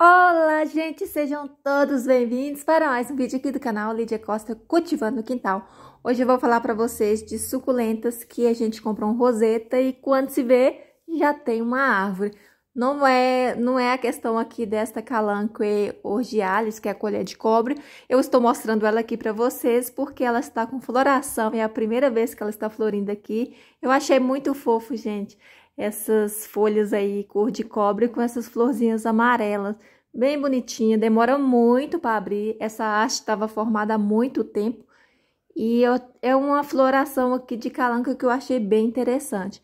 Olá, gente! Sejam todos bem-vindos para mais um vídeo aqui do canal Lídia Costa Cultivando o Quintal. Hoje eu vou falar para vocês de suculentas que a gente comprou um roseta e quando se vê, já tem uma árvore. Não é, não é a questão aqui desta Calanque orgialis, que é a colher de cobre. Eu estou mostrando ela aqui para vocês porque ela está com floração. É a primeira vez que ela está florindo aqui. Eu achei muito fofo, gente essas folhas aí cor de cobre com essas florzinhas amarelas. Bem bonitinha, demora muito para abrir. Essa haste estava formada há muito tempo. E eu, é uma floração aqui de calanca que eu achei bem interessante.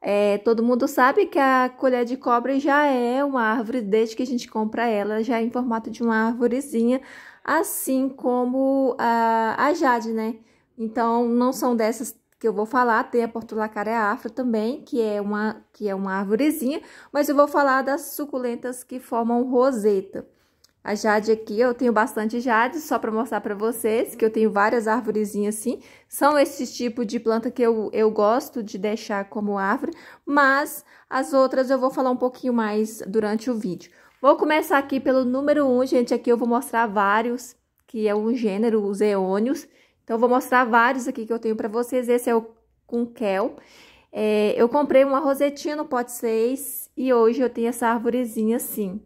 É, todo mundo sabe que a colher de cobre já é uma árvore, desde que a gente compra ela, já é em formato de uma árvorezinha, assim como a, a jade, né? Então, não são dessas que eu vou falar, tem a portulacaria afro também, que é uma que é uma árvorezinha mas eu vou falar das suculentas que formam roseta. A jade aqui, eu tenho bastante jade, só para mostrar para vocês, que eu tenho várias árvorezinhas assim. São esses tipos de planta que eu, eu gosto de deixar como árvore, mas as outras eu vou falar um pouquinho mais durante o vídeo. Vou começar aqui pelo número 1, um, gente, aqui eu vou mostrar vários, que é o gênero, os eônios, então, vou mostrar vários aqui que eu tenho para vocês. Esse é o com kel. É, eu comprei uma rosetinha no pote 6 e hoje eu tenho essa arvorezinha assim.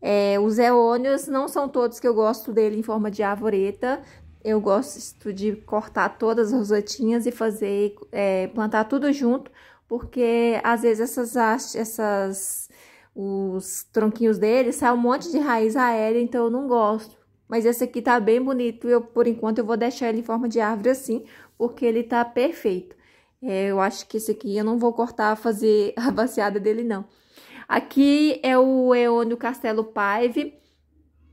É, os eônios não são todos que eu gosto dele em forma de arvoreta. Eu gosto de cortar todas as rosetinhas e fazer, é, plantar tudo junto, porque às vezes essas, essas, os tronquinhos dele saem um monte de raiz aérea, então eu não gosto. Mas esse aqui tá bem bonito, eu por enquanto eu vou deixar ele em forma de árvore assim, porque ele tá perfeito. É, eu acho que esse aqui eu não vou cortar, fazer a baseada dele não. Aqui é o Eônio Castelo Paive.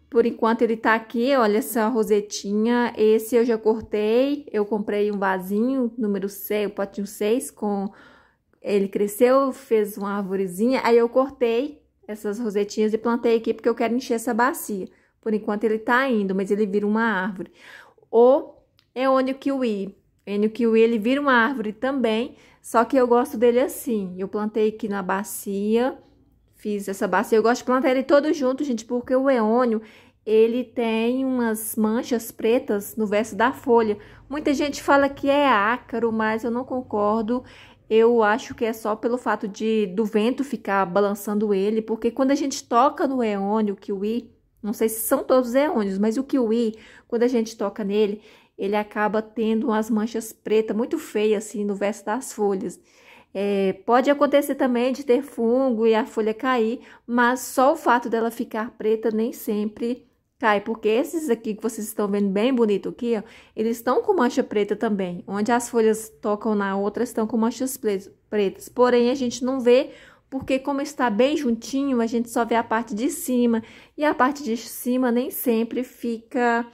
Por enquanto ele tá aqui, olha essa rosetinha. Esse eu já cortei, eu comprei um vasinho, número 6, o potinho 6, com... Ele cresceu, fez uma árvorezinha, aí eu cortei essas rosetinhas e plantei aqui porque eu quero encher essa bacia. Por enquanto ele tá indo, mas ele vira uma árvore. O é o kiwi. O kiwi ele vira uma árvore também, só que eu gosto dele assim. Eu plantei aqui na bacia, fiz essa bacia. Eu gosto de plantar ele todo junto, gente, porque o eônio, ele tem umas manchas pretas no verso da folha. Muita gente fala que é ácaro, mas eu não concordo. Eu acho que é só pelo fato de do vento ficar balançando ele, porque quando a gente toca no eônio kiwi, não sei se são todos é eônios, mas o kiwi, quando a gente toca nele, ele acaba tendo umas manchas pretas muito feias, assim, no verso das folhas. É, pode acontecer também de ter fungo e a folha cair, mas só o fato dela ficar preta nem sempre cai, porque esses aqui que vocês estão vendo bem bonito aqui, ó, eles estão com mancha preta também. Onde as folhas tocam na outra, estão com manchas pretas. Porém, a gente não vê porque como está bem juntinho, a gente só vê a parte de cima, e a parte de cima nem sempre fica,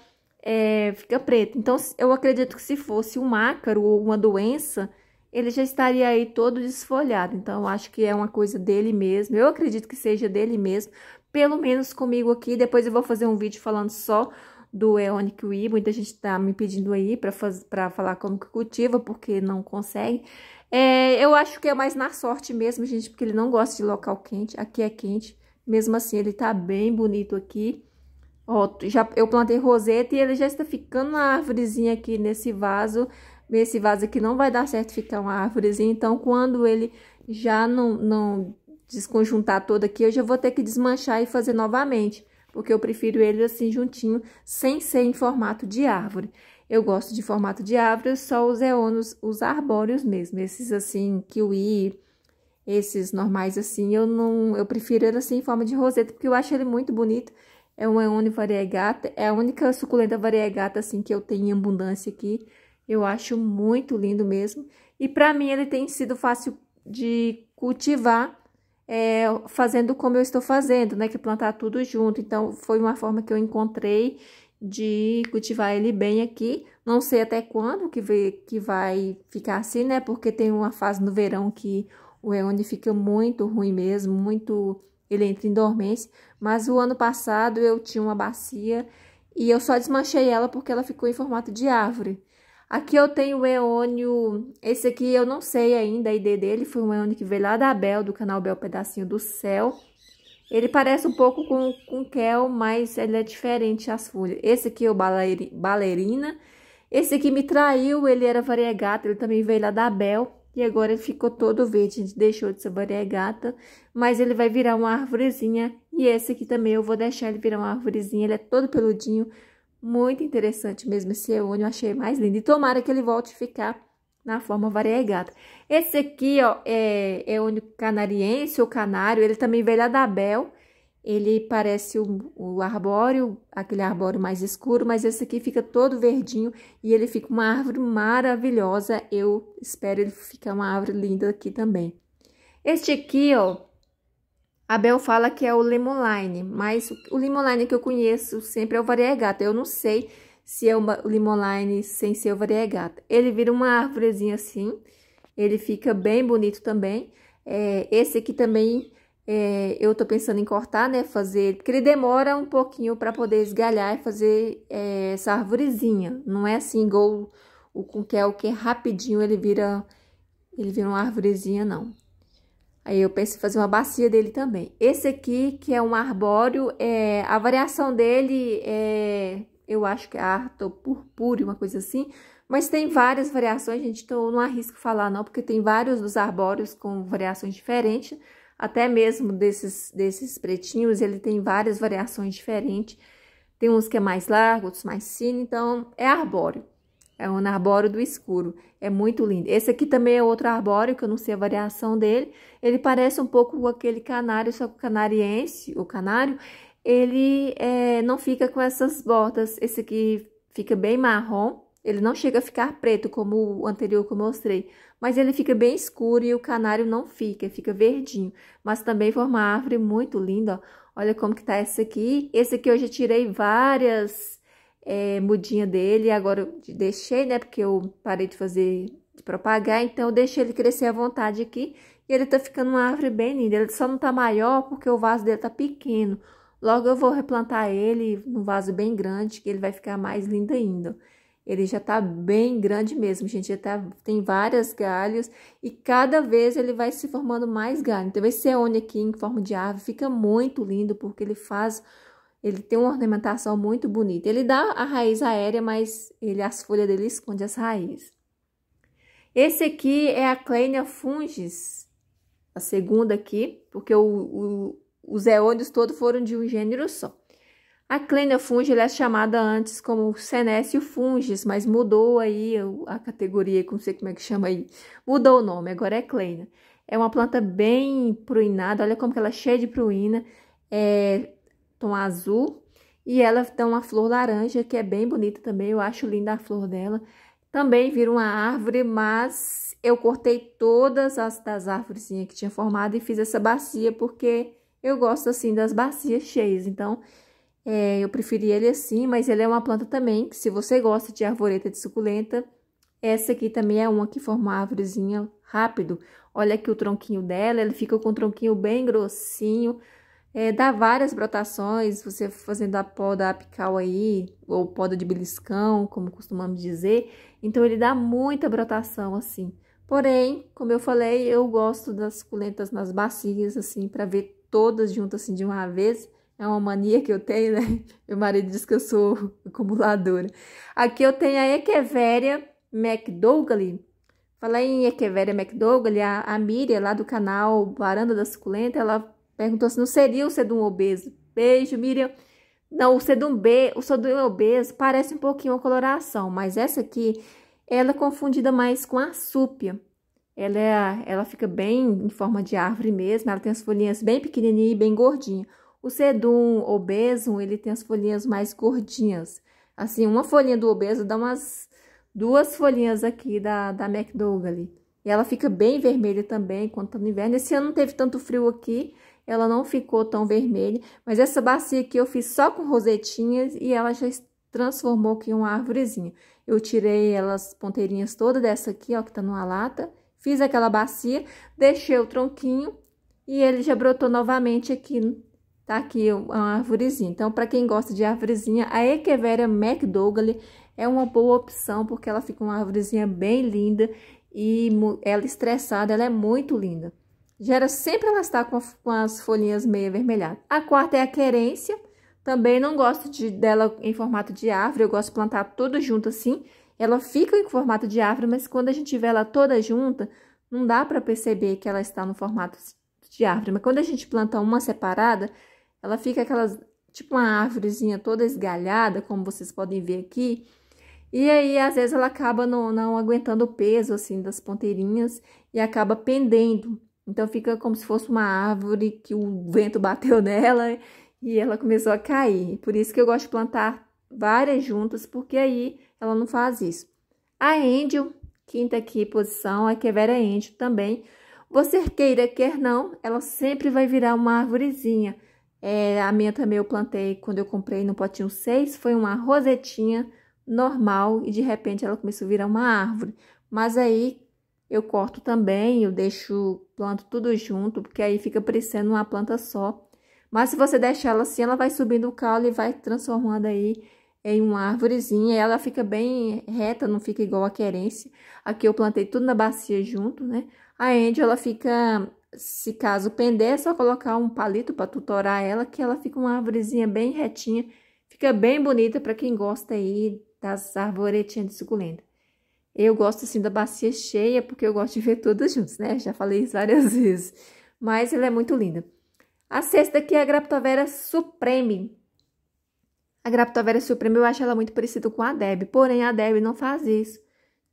é, fica preta. Então, eu acredito que se fosse um ácaro ou uma doença, ele já estaria aí todo desfolhado. Então, acho que é uma coisa dele mesmo, eu acredito que seja dele mesmo, pelo menos comigo aqui. Depois eu vou fazer um vídeo falando só do Eonic Wii, muita gente está me pedindo aí para falar como que cultiva, porque não consegue. É, eu acho que é mais na sorte mesmo, gente, porque ele não gosta de local quente. Aqui é quente. Mesmo assim, ele tá bem bonito aqui. Ó, já, eu plantei roseta e ele já está ficando uma árvorezinha aqui nesse vaso. Esse vaso aqui não vai dar certo ficar uma árvorezinha. Então, quando ele já não, não desconjuntar todo aqui, eu já vou ter que desmanchar e fazer novamente. Porque eu prefiro ele assim juntinho, sem ser em formato de árvore. Eu gosto de formato de árvore, só os eonos, os arbóreos mesmo, esses assim, kiwi, esses normais assim, eu não, eu prefiro ele assim em forma de roseta, porque eu acho ele muito bonito. É um eone variegata, é a única suculenta variegata assim que eu tenho em abundância aqui. Eu acho muito lindo mesmo. E para mim ele tem sido fácil de cultivar, é, fazendo como eu estou fazendo, né? Que é plantar tudo junto. Então, foi uma forma que eu encontrei de cultivar ele bem aqui. Não sei até quando que, que vai ficar assim, né? Porque tem uma fase no verão que o Eone fica muito ruim mesmo, muito ele entra em dormência. Mas o ano passado eu tinha uma bacia e eu só desmanchei ela porque ela ficou em formato de árvore. Aqui eu tenho o Eônio, esse aqui eu não sei ainda a ID dele, foi um Eônio que veio lá da Bel, do canal Bel Pedacinho do Céu. Ele parece um pouco com, com Kel, mas ele é diferente as folhas. Esse aqui é o Baleirina. Esse aqui me traiu, ele era variegata, ele também veio lá da Bel. E agora ele ficou todo verde, a gente deixou de ser variegata. Mas ele vai virar uma árvorezinha. E esse aqui também eu vou deixar ele virar uma árvorezinha. Ele é todo peludinho. Muito interessante mesmo esse eônio, achei mais lindo. E tomara que ele volte a ficar na forma variegata. Esse aqui, ó, é, é o canariense, o canário, ele também veio lá da Bel. Ele parece o, o arbóreo, aquele arbóreo mais escuro, mas esse aqui fica todo verdinho e ele fica uma árvore maravilhosa. Eu espero ele ficar uma árvore linda aqui também. Este aqui, ó, a Bel fala que é o line. mas o line que eu conheço sempre é o variegata. Eu não sei se é o limonline sem ser o variegata. É ele vira uma árvorezinha assim, ele fica bem bonito também. É, esse aqui também é, eu tô pensando em cortar, né, fazer, porque ele demora um pouquinho para poder esgalhar e fazer é, essa árvorezinha Não é assim igual o com que é o que é rapidinho ele vira, ele vira uma árvorezinha não. Aí eu pensei em fazer uma bacia dele também. Esse aqui, que é um arbóreo, é, a variação dele é eu acho que é harto purpúreo, uma coisa assim. Mas tem várias variações, gente, então eu não arrisco falar não, porque tem vários dos arbóreos com variações diferentes. Até mesmo desses, desses pretinhos, ele tem várias variações diferentes. Tem uns que é mais largo, outros mais fino, então é arbóreo. É um arbóreo do escuro, é muito lindo. Esse aqui também é outro arbóreo, que eu não sei a variação dele. Ele parece um pouco aquele canário, só que o canariense, o canário, ele é, não fica com essas bordas. Esse aqui fica bem marrom, ele não chega a ficar preto como o anterior que eu mostrei, mas ele fica bem escuro e o canário não fica, fica verdinho. Mas também forma uma árvore muito linda, ó. Olha como que tá esse aqui. Esse aqui eu já tirei várias é, mudinhas dele, agora eu deixei, né, porque eu parei de fazer, de propagar, então eu deixei ele crescer à vontade aqui. E ele tá ficando uma árvore bem linda, ele só não tá maior porque o vaso dele tá pequeno, Logo eu vou replantar ele num vaso bem grande, que ele vai ficar mais lindo ainda. Ele já tá bem grande mesmo, gente. Já tá, tem várias galhos e cada vez ele vai se formando mais galho. Então, esse eone aqui em forma de árvore fica muito lindo, porque ele faz... Ele tem uma ornamentação muito bonita. Ele dá a raiz aérea, mas ele, as folhas dele esconde as raízes. Esse aqui é a Clenia fungis, a segunda aqui, porque o, o os eônios todos foram de um gênero só. A Clênia fungi ela é chamada antes como Senécio fungis, mas mudou aí a categoria, não sei como é que chama aí, mudou o nome, agora é Clênia. É uma planta bem pruinada, olha como que ela é cheia de pruína, é tom azul, e ela tem uma flor laranja que é bem bonita também, eu acho linda a flor dela. Também vira uma árvore, mas eu cortei todas as das árvores que tinha formado e fiz essa bacia porque eu gosto assim das bacias cheias, então é, eu preferi ele assim, mas ele é uma planta também, que se você gosta de arvoreta de suculenta, essa aqui também é uma que forma uma árvorezinha rápido. Olha aqui o tronquinho dela, ele fica com um tronquinho bem grossinho, é, dá várias brotações, você fazendo a poda apical aí, ou poda de beliscão, como costumamos dizer. Então, ele dá muita brotação, assim. Porém, como eu falei, eu gosto das suculentas nas bacias, assim, para ver todas juntas assim de uma vez. É uma mania que eu tenho, né? Meu marido diz que eu sou acumuladora. Aqui eu tenho a Echeveria McDougall. Falei em Echeveria McDougall, a, a Miriam lá do canal Baranda da Suculenta, ela perguntou se não seria o sedum obeso. Beijo, Miriam. Não, o sedum B, o sedum obeso parece um pouquinho a coloração, mas essa aqui, ela é confundida mais com a súpia. Ela, é, ela fica bem em forma de árvore mesmo, ela tem as folhinhas bem pequenininha e bem gordinha. O sedum obeso, ele tem as folhinhas mais gordinhas. Assim, uma folhinha do obeso dá umas duas folhinhas aqui da, da McDougall. E ela fica bem vermelha também quando tá no inverno. Esse ano não teve tanto frio aqui, ela não ficou tão vermelha. Mas essa bacia aqui eu fiz só com rosetinhas e ela já transformou aqui em uma árvorezinha. Eu tirei elas ponteirinhas toda dessa aqui, ó, que tá numa lata. Fiz aquela bacia, deixei o tronquinho e ele já brotou novamente aqui, tá aqui uma árvorezinha. Então, para quem gosta de árvorezinha, a Echeveria McDougall é uma boa opção, porque ela fica uma árvorezinha bem linda e ela é estressada, ela é muito linda. Gera sempre ela está com, com as folhinhas meio avermelhadas. A quarta é a querência. Também não gosto de, dela em formato de árvore, eu gosto de plantar tudo junto assim ela fica em formato de árvore, mas quando a gente vê ela toda junta, não dá para perceber que ela está no formato de árvore. Mas quando a gente planta uma separada, ela fica aquelas, tipo uma árvorezinha toda esgalhada, como vocês podem ver aqui. E aí, às vezes, ela acaba não, não aguentando o peso, assim, das ponteirinhas e acaba pendendo. Então, fica como se fosse uma árvore que o vento bateu nela e ela começou a cair. Por isso que eu gosto de plantar várias juntas, porque aí ela não faz isso. A Angel, quinta aqui posição, a Quevera Angel também. Você queira, quer não, ela sempre vai virar uma árvorezinha. É, a minha também eu plantei quando eu comprei no potinho 6, foi uma rosetinha normal e de repente ela começou a virar uma árvore. Mas aí eu corto também, eu deixo, planto tudo junto, porque aí fica parecendo uma planta só. Mas se você deixar ela assim, ela vai subindo o caule e vai transformando aí em uma árvorezinha, ela fica bem reta, não fica igual a querência. Aqui eu plantei tudo na bacia junto, né? A Angel, ela fica, se caso pender, é só colocar um palito para tutorar ela, que ela fica uma árvorezinha bem retinha. Fica bem bonita para quem gosta aí das arvoretinhas de suculenta. Eu gosto, assim, da bacia cheia, porque eu gosto de ver todas juntas, né? Já falei isso várias vezes. Mas ela é muito linda. A sexta aqui é a Graptovera Supreme. A Graptovera suprema, eu acho ela muito parecida com a Deb, porém a Deb não faz isso,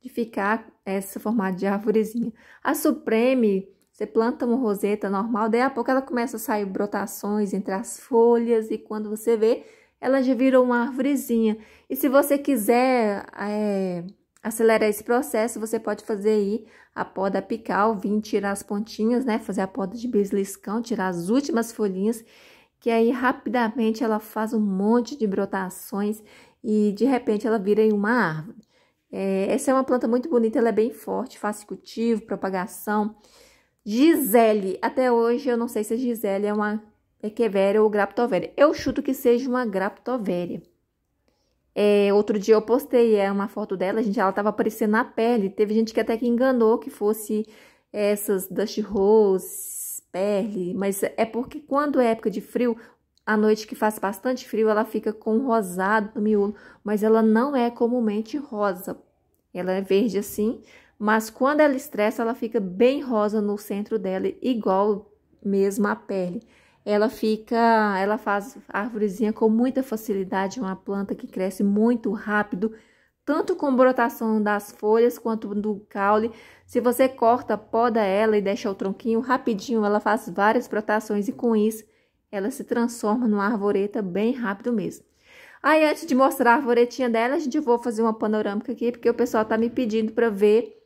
de ficar esse formato de árvorezinha. A Supreme, você planta uma roseta normal, daí a pouco ela começa a sair brotações entre as folhas e quando você vê, ela já virou uma árvorezinha. E se você quiser é, acelerar esse processo, você pode fazer aí a poda apical, vir tirar as pontinhas, né? Fazer a poda de besliscão, tirar as últimas folhinhas que aí rapidamente ela faz um monte de brotações e de repente ela vira em uma árvore. É, essa é uma planta muito bonita, ela é bem forte, fácil cultivo, propagação. Gisele, até hoje eu não sei se a Gisele é uma Echeveria ou graptovéria. Eu chuto que seja uma graptovéria. É, outro dia eu postei é, uma foto dela, gente, ela estava aparecendo na pele. Teve gente que até que enganou que fosse essas Dust Rose, pele, mas é porque quando é época de frio, a noite que faz bastante frio, ela fica com rosado no miolo, mas ela não é comumente rosa. Ela é verde assim, mas quando ela estressa, ela fica bem rosa no centro dela, igual mesmo a pele. Ela fica, ela faz árvorezinha com muita facilidade, uma planta que cresce muito rápido tanto com brotação das folhas quanto do caule. Se você corta, poda ela e deixa o tronquinho rapidinho, ela faz várias brotações e com isso ela se transforma numa arvoreta bem rápido mesmo. Aí, antes de mostrar a arvoretinha dela, a gente vou fazer uma panorâmica aqui, porque o pessoal tá me pedindo para ver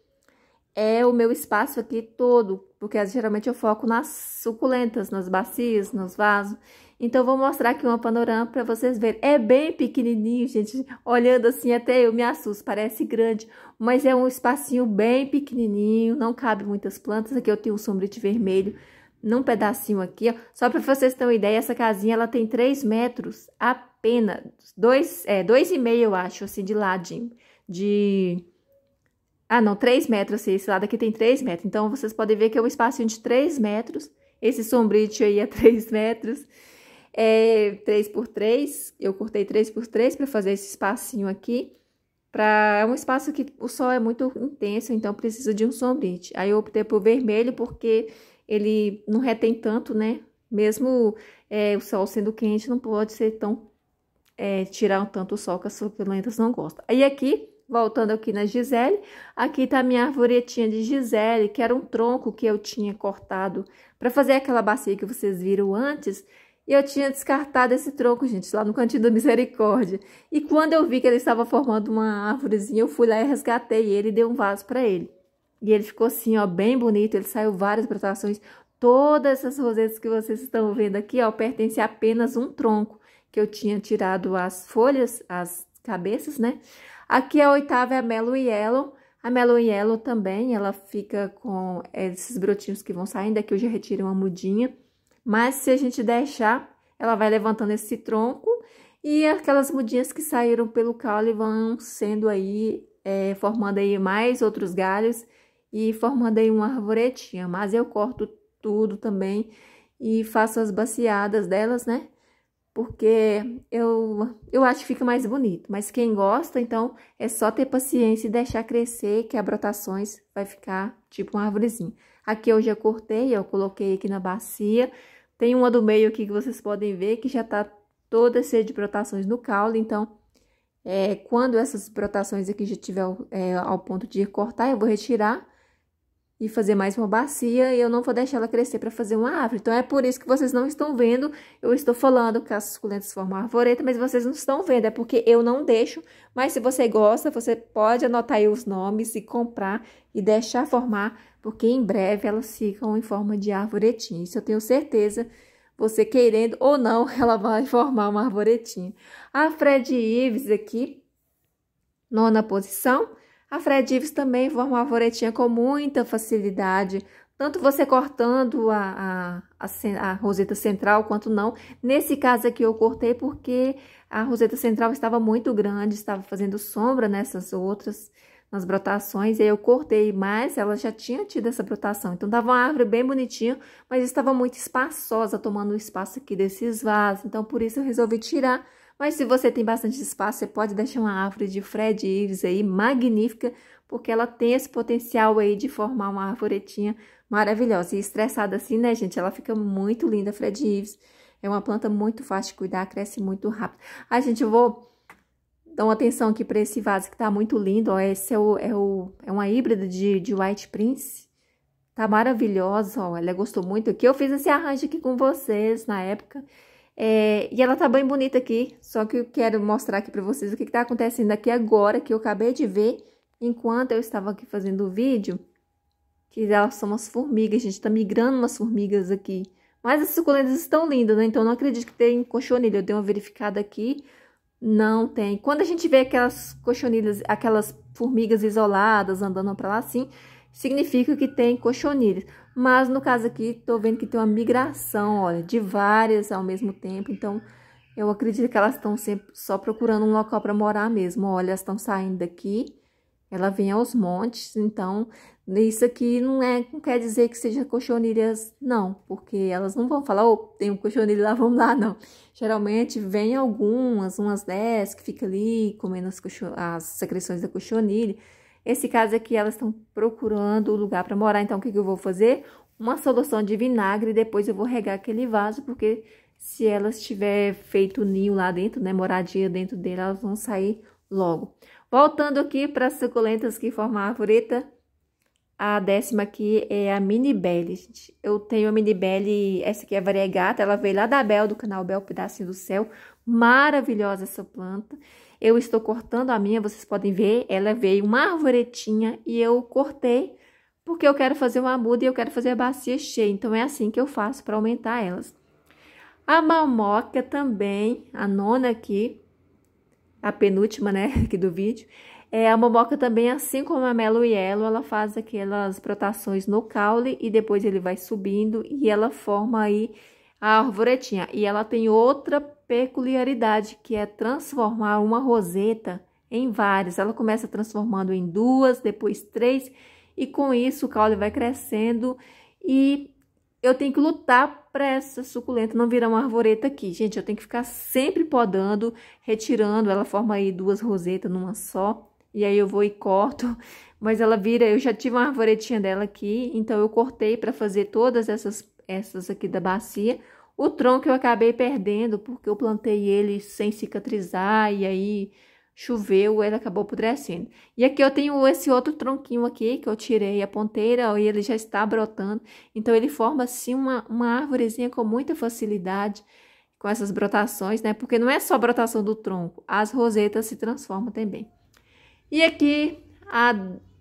é o meu espaço aqui todo, porque geralmente eu foco nas suculentas, nas bacias, nos vasos. Então, vou mostrar aqui uma panorama para vocês verem. É bem pequenininho, gente. Olhando assim, até eu me assusto. Parece grande, mas é um espacinho bem pequenininho. Não cabe muitas plantas. Aqui eu tenho um sombrite vermelho num pedacinho aqui. Ó. Só para vocês terem uma ideia, essa casinha ela tem 3 metros apenas. 2,5 é, dois e meio, eu acho, assim, de ladinho. De... Ah, não, 3 metros, assim, esse lado aqui tem 3 metros. Então, vocês podem ver que é um espacinho de 3 metros. Esse sombrite aí é 3 metros é 3 por 3 eu cortei 3 por 3 para fazer esse espacinho aqui. Pra, é um espaço que o sol é muito intenso, então precisa de um sombrite. Aí eu optei por vermelho porque ele não retém tanto, né? Mesmo é, o sol sendo quente, não pode ser tão... É, tirar um tanto o sol que as suculentas não gostam. Aí aqui, voltando aqui na Gisele, aqui tá minha arvoretinha de Gisele, que era um tronco que eu tinha cortado para fazer aquela bacia que vocês viram antes, e eu tinha descartado esse tronco, gente, lá no cantinho da misericórdia. E quando eu vi que ele estava formando uma árvorezinha, eu fui lá e resgatei ele e dei um vaso para ele. E ele ficou assim, ó, bem bonito. Ele saiu várias brotações. Todas essas rosetas que vocês estão vendo aqui, ó, pertencem a apenas um tronco. Que eu tinha tirado as folhas, as cabeças, né? Aqui é a oitava é a Mellow Yellow. A Mellow Yellow também, ela fica com é, esses brotinhos que vão saindo. Aqui eu já retirei uma mudinha. Mas se a gente deixar, ela vai levantando esse tronco e aquelas mudinhas que saíram pelo caule vão sendo aí, é, formando aí mais outros galhos e formando aí uma arvoretinha. Mas eu corto tudo também e faço as baciadas delas, né? Porque eu, eu acho que fica mais bonito. Mas quem gosta, então, é só ter paciência e deixar crescer, que a brotações vai ficar tipo uma árvorezinha. Aqui eu já cortei, eu coloquei aqui na bacia tem uma do meio aqui que vocês podem ver que já está toda cheia de brotações no caule, então... É, quando essas brotações aqui já tiver é, ao ponto de cortar, eu vou retirar e fazer mais uma bacia e eu não vou deixar ela crescer para fazer uma árvore. Então, é por isso que vocês não estão vendo, eu estou falando que as suculentas formam arvoreta, mas vocês não estão vendo, é porque eu não deixo, mas se você gosta, você pode anotar aí os nomes e comprar e deixar formar, porque em breve elas ficam em forma de arvoretinha, isso eu tenho certeza você querendo ou não, ela vai formar uma arvoretinha. A Fred Ives aqui, nona posição, a Fred Ives também forma uma voretinha com muita facilidade, tanto você cortando a, a, a, a, roseta central quanto não. Nesse caso aqui eu cortei porque a roseta central estava muito grande, estava fazendo sombra nessas outras, nas brotações, e aí eu cortei mais, ela já tinha tido essa brotação. Então, estava uma árvore bem bonitinha, mas estava muito espaçosa, tomando o espaço aqui desses vasos. Então, por isso eu resolvi tirar mas se você tem bastante espaço, você pode deixar uma árvore de Fred Ives aí, magnífica, porque ela tem esse potencial aí de formar uma arvoretinha maravilhosa. E estressada assim, né, gente? Ela fica muito linda, Fred Ives. É uma planta muito fácil de cuidar, cresce muito rápido. A ah, gente eu vou dar uma atenção aqui para esse vaso que tá muito lindo, ó. Esse é, o, é, o, é uma híbrida de, de White Prince. Tá maravilhosa, ó. Ela gostou muito aqui. Eu fiz esse arranjo aqui com vocês na época. É, e ela tá bem bonita aqui, só que eu quero mostrar aqui pra vocês o que, que tá acontecendo aqui agora, que eu acabei de ver enquanto eu estava aqui fazendo o vídeo. Que elas são umas formigas, gente, tá migrando umas formigas aqui. Mas as suculentas estão lindas, né? Então não acredito que tem cochonilha, eu dei uma verificada aqui, não tem. Quando a gente vê aquelas cochonilhas, aquelas formigas isoladas andando pra lá assim, significa que tem cochonilhas. Mas no caso aqui, estou vendo que tem uma migração, olha, de várias ao mesmo tempo. Então, eu acredito que elas estão sempre só procurando um local para morar mesmo. Olha, elas estão saindo daqui, ela vem aos montes. Então, isso aqui não, é, não quer dizer que seja cochonilhas, não. Porque elas não vão falar, oh, tem um cochonilha lá, vamos lá, não. Geralmente, vem algumas, umas dez que fica ali comendo as, as secreções da cochonilha. Esse caso aqui, elas estão procurando o lugar para morar, então o que, que eu vou fazer? Uma solução de vinagre e depois eu vou regar aquele vaso, porque se elas tiver feito ninho lá dentro, né, moradia dentro dele, elas vão sair logo. Voltando aqui para as suculentas que formam a arvoreta, a décima aqui é a Mini Belly, gente. Eu tenho a Mini Belly, essa aqui é variegata, ela veio lá da Bel, do canal Bel Pedacinho do Céu. Maravilhosa essa planta. Eu estou cortando a minha, vocês podem ver, ela veio uma arvoretinha e eu cortei porque eu quero fazer uma muda e eu quero fazer a bacia cheia. Então, é assim que eu faço para aumentar elas. A malmoca também, a nona aqui, a penúltima, né, aqui do vídeo. É, a mamoca também, assim como a Melo e Elo, ela faz aquelas protações no caule e depois ele vai subindo e ela forma aí a arvoretinha. E ela tem outra peculiaridade, que é transformar uma roseta em várias. Ela começa transformando em duas, depois três, e com isso o caule vai crescendo e eu tenho que lutar para essa suculenta não virar uma arvoreta aqui. Gente, eu tenho que ficar sempre podando, retirando, ela forma aí duas rosetas numa só, e aí eu vou e corto, mas ela vira, eu já tive uma arvoretinha dela aqui, então eu cortei para fazer todas essas essas aqui da bacia, o tronco eu acabei perdendo porque eu plantei ele sem cicatrizar e aí choveu, ele acabou apodrecendo. E aqui eu tenho esse outro tronquinho aqui que eu tirei a ponteira e ele já está brotando. Então ele forma assim uma, uma árvorezinha com muita facilidade com essas brotações, né? Porque não é só brotação do tronco, as rosetas se transformam também. E aqui a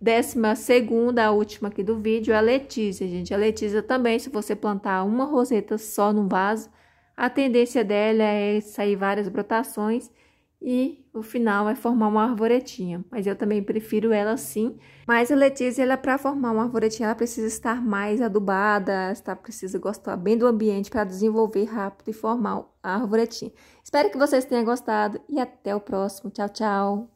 Décima segunda, a última aqui do vídeo, é a letícia, gente. A letícia também, se você plantar uma roseta só num vaso, a tendência dela é sair várias brotações e o final é formar uma arvoretinha. Mas eu também prefiro ela assim Mas a letícia, ela para formar uma arvoretinha, ela precisa estar mais adubada, está precisa gostar bem do ambiente para desenvolver rápido e formar a arvoretinha. Espero que vocês tenham gostado e até o próximo. Tchau, tchau.